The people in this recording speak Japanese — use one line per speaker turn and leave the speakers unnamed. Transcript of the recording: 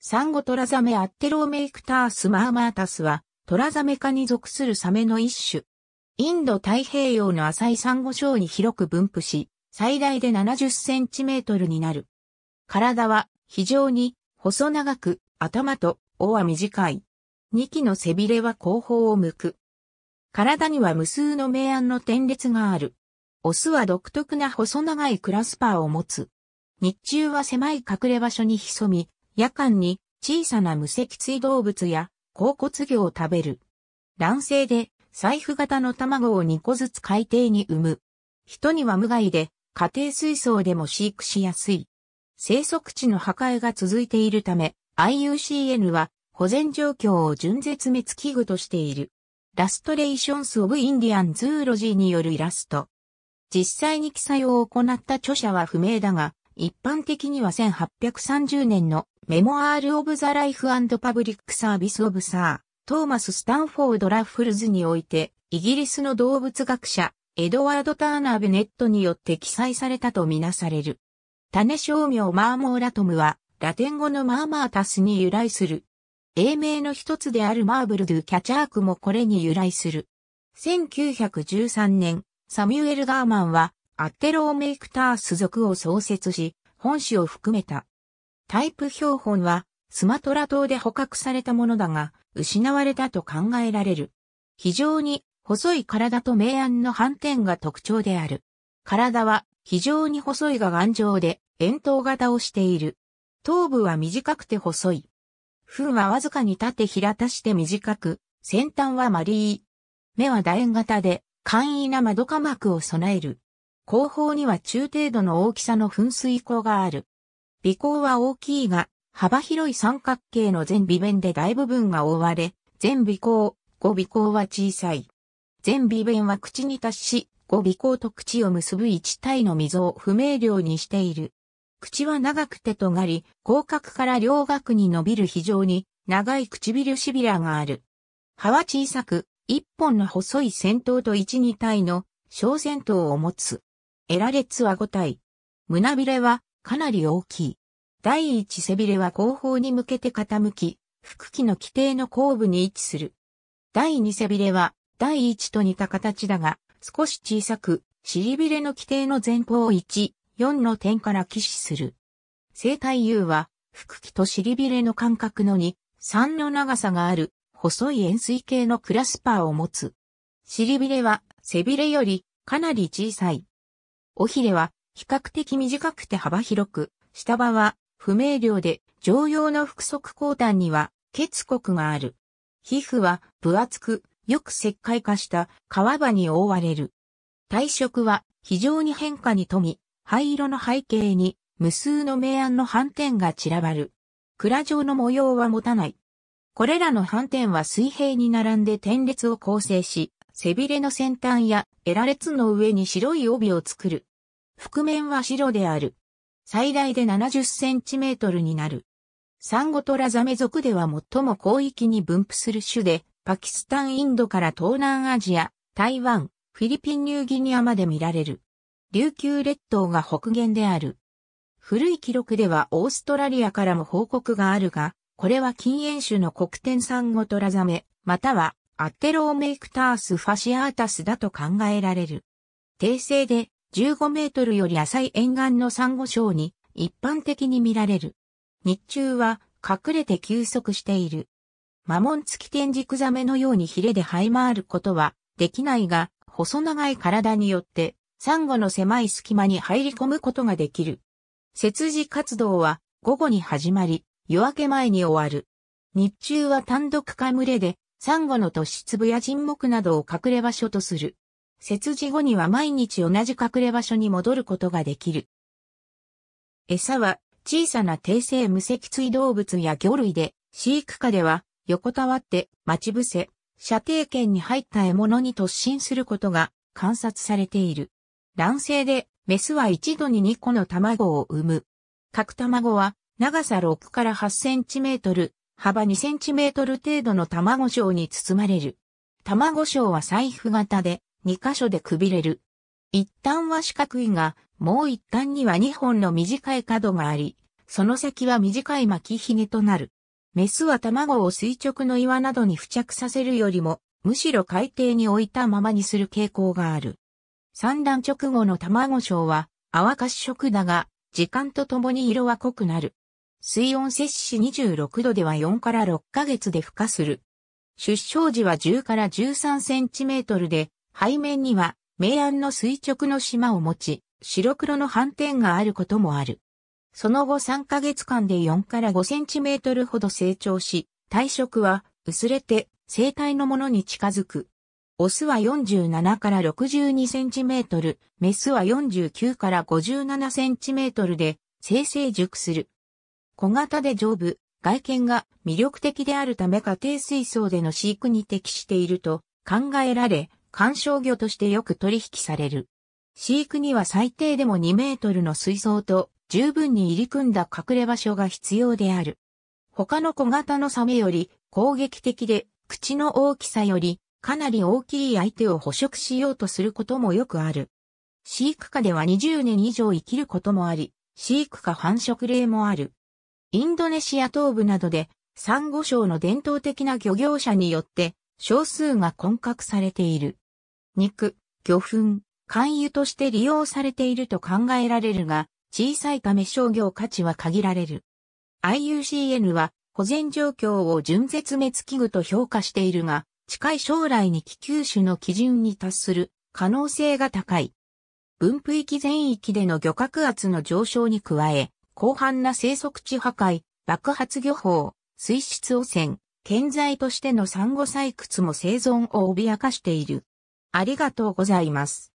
サンゴトラザメアッテローメイクタースマーマータスは、トラザメ科に属するサメの一種。インド太平洋の浅いサンゴ礁に広く分布し、最大で70センチメートルになる。体は非常に細長く、頭と尾は短い。2機の背びれは後方を向く。体には無数の明暗の点列がある。オスは独特な細長いクラスパーを持つ。日中は狭い隠れ場所に潜み、夜間に小さな無脊椎動物や甲骨魚を食べる。卵性で財布型の卵を2個ずつ海底に産む。人には無害で家庭水槽でも飼育しやすい。生息地の破壊が続いているため IUCN は保全状況を純絶滅危惧としている。ラストレーションス・オブ・インディアン・ズーロジーによるイラスト。実際に記載を行った著者は不明だが、一般的には1830年のメモアール・オブ・ザ・ライフ・パブリック・サービス・オブ・サー、トーマス・スタンフォード・ラッフルズにおいて、イギリスの動物学者、エドワード・ターナー・ベネットによって記載されたとみなされる。種商名マーモーラトムは、ラテン語のマーマータスに由来する。英名の一つであるマーブルドゥ・キャチャークもこれに由来する。1913年、サミュエル・ガーマンは、アッテローメイクタース族を創設し、本誌を含めたタイプ標本は、スマトラ島で捕獲されたものだが、失われたと考えられる。非常に細い体と明暗の反転が特徴である。体は非常に細いが頑丈で、円筒型をしている。頭部は短くて細い。糞はわずかに縦平たして短く、先端は丸い。目は楕円型で、簡易な窓科膜を備える。後方には中程度の大きさの噴水口がある。尾行は大きいが、幅広い三角形の全尾弁で大部分が覆われ、全尾行、五尾行は小さい。全尾弁は口に達し、五尾行と口を結ぶ一体の溝を不明瞭にしている。口は長くて尖り、広角から両角に伸びる非常に長い唇しびらがある。歯は小さく、一本の細い先頭と一二体の小先頭を持つ。エラ列は五体。胸びれはかなり大きい。第一背びれは後方に向けて傾き、腹器の規定の後部に位置する。第二背びれは、第一と似た形だが、少し小さく、尻びれの規定の前方1、4の点から起死する。生体 U は、腹器と尻びれの間隔の2、3の長さがある、細い円錐形のクラスパーを持つ。尻びれは、背びれより、かなり小さい。尾ひれは、比較的短くて幅広く、下場は不明瞭で、常用の腹側交端には血国がある。皮膚は分厚く、よく石灰化した皮場に覆われる。体色は非常に変化に富み、灰色の背景に無数の明暗の斑点が散らばる。蔵状の模様は持たない。これらの斑点は水平に並んで点列を構成し、背びれの先端やエラ列の上に白い帯を作る。覆面は白である。最大で70センチメートルになる。サンゴトラザメ属では最も広域に分布する種で、パキスタンインドから東南アジア、台湾、フィリピンニューギニアまで見られる。琉球列島が北限である。古い記録ではオーストラリアからも報告があるが、これは禁煙種の黒点サンゴトラザメ、またはアッテローメイクタースファシアータスだと考えられる。訂正で、15メートルより浅い沿岸のサンゴ礁に一般的に見られる。日中は隠れて休息している。マモン付き天竺ザメのようにヒレで這い回ることはできないが、細長い体によってサンゴの狭い隙間に入り込むことができる。節時活動は午後に始まり、夜明け前に終わる。日中は単独か群れで、サンゴの突出部や沈黙などを隠れ場所とする。設置後には毎日同じ隠れ場所に戻ることができる。餌は小さな低性無脊椎動物や魚類で、飼育下では横たわって待ち伏せ、射程圏に入った獲物に突進することが観察されている。卵性でメスは一度に2個の卵を産む。各卵は長さ6から8センチメートル、幅2センチメートル程度の卵状に包まれる。卵状は財布型で、2箇所でくびれる。一端は四角いが、もう一端には2本の短い角があり、その先は短い巻きひげとなる。メスは卵を垂直の岩などに付着させるよりも、むしろ海底に置いたままにする傾向がある。産卵直後の卵症は、泡し色だが、時間とともに色は濃くなる。水温摂氏26度では4から6ヶ月で孵化する。出生時は10から13センチメートルで、背面には明暗の垂直の島を持ち、白黒の斑点があることもある。その後3ヶ月間で4から5センチメートルほど成長し、体色は薄れて生体のものに近づく。オスは47から62センチメートル、メスは49から57センチメートルで生成熟する。小型で丈夫、外見が魅力的であるため家庭水槽での飼育に適していると考えられ、観賞魚としてよく取引される。飼育には最低でも2メートルの水槽と十分に入り組んだ隠れ場所が必要である。他の小型のサメより攻撃的で口の大きさよりかなり大きい相手を捕食しようとすることもよくある。飼育下では20年以上生きることもあり、飼育下繁殖例もある。インドネシア東部などで、サンゴ礁の伝統的な漁業者によって少数が混獲されている。肉、魚粉、肝油として利用されていると考えられるが、小さいため商業価値は限られる。IUCN は保全状況を純絶滅危惧と評価しているが、近い将来に気球種の基準に達する可能性が高い。分布域全域での漁獲圧の上昇に加え、広範な生息地破壊、爆発漁法、水質汚染、建材としてのサンゴ採掘も生存を脅かしている。ありがとうございます。